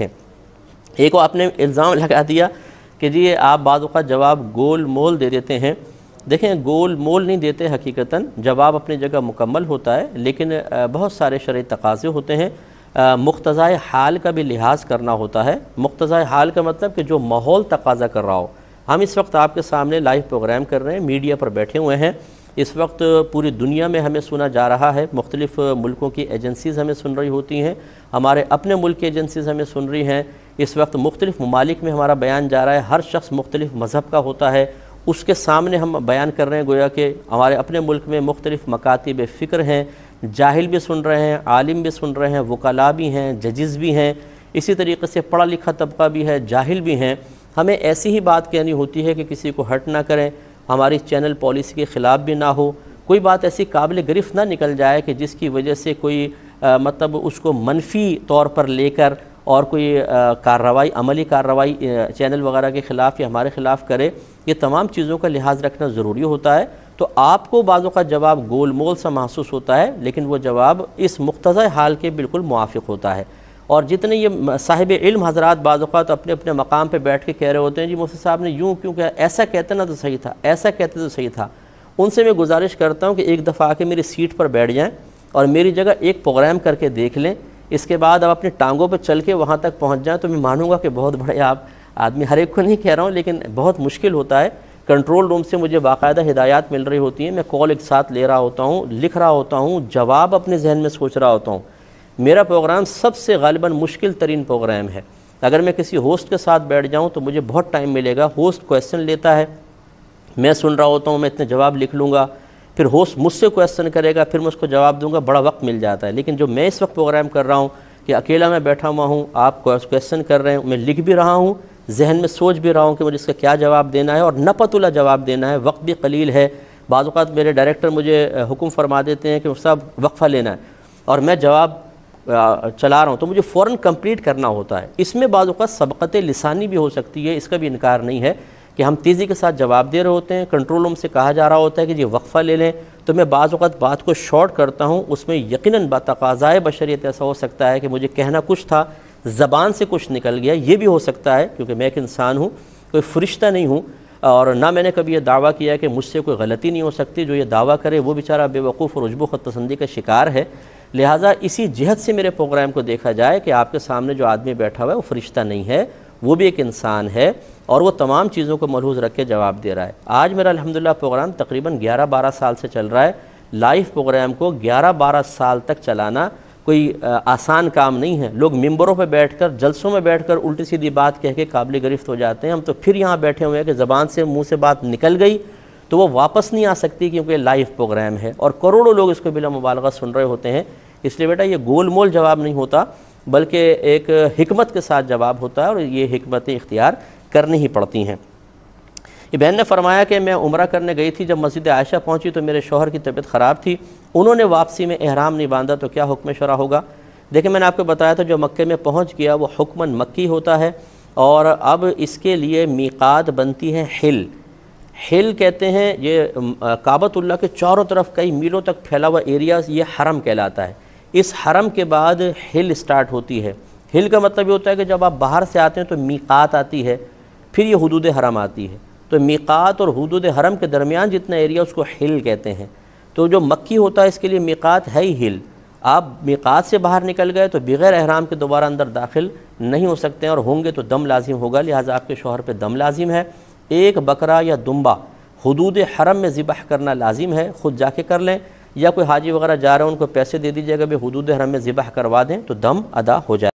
देखें एक आपने इल्ज़ाम लगा दिया कि जी आप बाद जवाब गोल मोल दे देते हैं देखें गोल मोल नहीं देते हकीकता जवाब अपनी जगह मुकम्मल होता है लेकिन बहुत सारे शर तकाज़े होते हैं मुख्तज़ा हाल का भी लिहाज करना होता है मुख्तज़ा हाल का मतलब कि जो माहौल तकाजा कर रहा हो हम इस वक्त आपके सामने लाइव प्रोग्राम कर रहे हैं मीडिया पर बैठे हुए हैं इस वक्त पूरी दुनिया में हमें सुना जा रहा है मुख्तलिफ़ मुल्कों की एजेंसीज़ हमें सुन रही होती हैं हमारे अपने मुल्क की एजेंसीज़ हमें सुन रही हैं इस वक्त मुख्तलिफ़ ममालिक में हमारा बयान जा रहा है हर शख्स मुख्तलिफ़ मज़हब का होता है उसके सामने हम बयान कर रहे हैं गोया कि हमारे अपने मुल्क में मुख्तलिफ़ मकातब फ़िक्र हैं जाहिल भी सुन रहे हैं आलिम भी सुन रहे हैं वकला भी हैं जजिस भी हैं इसी तरीके से पढ़ा लिखा तबका भी है जाहिल भी हैं हमें ऐसी ही बात कहनी होती है कि किसी को हट ना करें हमारी चैनल पॉलिसी के ख़िलाफ़ भी ना हो कोई बात ऐसी काबिल गिरफ्त ना निकल जाए कि जिसकी वजह से कोई आ, मतलब उसको मनफी तौर पर लेकर और कोई कार्रवाई अमली कार्रवाई चैनल वगैरह के ख़िलाफ़ या हमारे ख़िलाफ़ करे ये तमाम चीज़ों का लिहाज रखना ज़रूरी होता है तो आपको बाज़ों का जवाब गोल मोल सा महसूस होता है लेकिन वो जवाब इस मुख्तज़ हाल के बिल्कुल मुआफ़ होता है और जितने ये साहिब इल्म हजरात बाज़ात तो अपने अपने मकाम पर बैठ के कह रहे होते हैं जी मुफ्ती साहब ने यूँ क्यों कहा ऐसा कहते ना तो सही था ऐसा कहते तो सही था उनसे मैं गुजारिश करता हूँ कि एक दफ़ा आके मेरी सीट पर बैठ जाएँ और मेरी जगह एक प्रोग्राम करके देख लें इसके बाद आप अपनी टांगों पर चल के वहाँ तक पहुँच जाएँ तो मैं मानूंगा कि बहुत बड़े आप आदमी हर एक को नहीं कह रहा हूँ लेकिन बहुत मुश्किल होता है कंट्रोल रूम से मुझे बाकायदा हिदायत मिल रही होती है मैं कॉल एक साथ ले रहा होता हूँ लिख रहा होता हूँ जवाब अपने जहन में सोच रहा होता हूँ मेरा प्रोग्राम सबसे गालिबा मुश्किल तरीन प्रोग्राम है अगर मैं किसी होस्ट के साथ बैठ जाऊँ तो मुझे बहुत टाइम मिलेगा होस्ट क्वेश्चन लेता है मैं सुन रहा होता हूँ मैं इतने जवाब लिख लूँगा फिर होस्ट मुझसे क्वेश्चन करेगा फिर मैं उसको जवाब दूंगा बड़ा वक्त मिल जाता है लेकिन जो मैं इस वक्त प्रोग्राम कर रहा हूँ कि अकेला मैं बैठा हुआ हूँ आप क्वेश्चन कर रहे हैं मैं लिख भी रहा हूँ जहन में सोच भी रहा हूँ कि मुझे इसका क्या जवाब देना है और नपतुला जवाब देना है वक्त भी कलील है बाज़ात मेरे डायरेक्टर मुझे हुक्म फरमा देते हैं कि साहब वक्फ़ा लेना है और मैं जवाब चला रहा हूँ तो मुझे फ़ौर कम्प्लीट करना होता है इसमें बाज़ात सबकत लसानी भी हो सकती है इसका भी इनकार नहीं है कि हम तेज़ी के साथ जवाब दे रहे होते हैं कंट्रोल रूम से कहा जा रहा होता है कि ये वक्फ़ा ले लें तो मैं बाज़ात बात को शॉर्ट करता हूँ उसमें यकीन तकाज़ाए बशरीत ऐसा हो सकता है कि मुझे कहना कुछ था ज़बान से कुछ निकल गया ये भी हो सकता है क्योंकि मैं एक इंसान हूँ कोई फरिश्ता नहीं हूँ और ना मैंने कभी यह दावा किया कि मुझसे कोई गलती नहीं हो सकती जो ये दावा करे वो बेचारा बेवकूफ़ और उजबो खत पसंदी का शिकार है लिहाजा इसी जहत से मेरे प्रोग्राम को देखा जाए कि आपके सामने जो आदमी बैठा हुआ है वो फरिश्ता नहीं है वो भी एक इंसान है और वो तमाम चीज़ों को मलहूज रख के जवाब दे रहा है आज मेरा अलहमदिल्ला प्रोग्राम तकरीबन 11-12 साल से चल रहा है लाइव प्रोग्राम को 11-12 साल तक चलाना कोई आसान काम नहीं है लोग मेम्बरों पर बैठ कर जलसों में बैठ कर उल्टी सीधी बात कह के काबिल गिरफ्त हो जाते हैं हम तो फिर यहाँ बैठे हुए हैं कि ज़बान से मुँह से बात निकल गई तो वो वापस नहीं आ सकती क्योंकि लाइव प्रोग्राम है और करोड़ों लोग इसको बिला मुबालक सुन रहे होते हैं इसलिए बेटा ये गोल मोल जवाब नहीं होता बल्कि एक हमत के साथ जवाब होता है और ये हमतें इख्तियार करनी ही पड़ती हैं बहन ने फरमाया कि मैं उम्र करने गई थी जब मस्जिद आयशा पहुंची तो मेरे शोहर की तबीयत ख़राब थी उन्होंने वापसी में अहराम नहीं बांधा तो क्या हुक्म शरा होगा देखिए मैंने आपको बताया था जो मक्के में पहुंच गया वो हुक्मन मक्की होता है और अब इसके लिए मीकात बनती है हिल हिल कहते हैं ये काबतुल्ला के चारों तरफ कई मीलों तक फैला हुआ एरिया ये हरम कहलाता है इस हरम के बाद हिल स्टार्ट होती है हिल का मतलब ये होता है कि जब आप बाहर से आते हैं तो मीकात आती है फिर ये हदूद हरम आती है तो मीकात और हदूद हरम के दरमियान जितना एरिया उसको हिल कहते हैं तो जो मक्की होता है इसके लिए मीकात है ही हिल आप मीकात से बाहर निकल गए तो बगैर अहराम के दोबारा अंदर दाखिल नहीं हो सकते हैं और होंगे तो दम लाजिम होगा लिहाजा आपके शोहर पर दम लाजिम है एक बकरा या दुम्बा हदूद हरम में ज़िबह करना लाजिम है ख़ुद जाके कर लें या कोई हाजी वगैरह जा रहा है उनको पैसे दे दीजिएगा भी हदूद हरम में ज़िबह करवा दें तो दम अदा हो जाए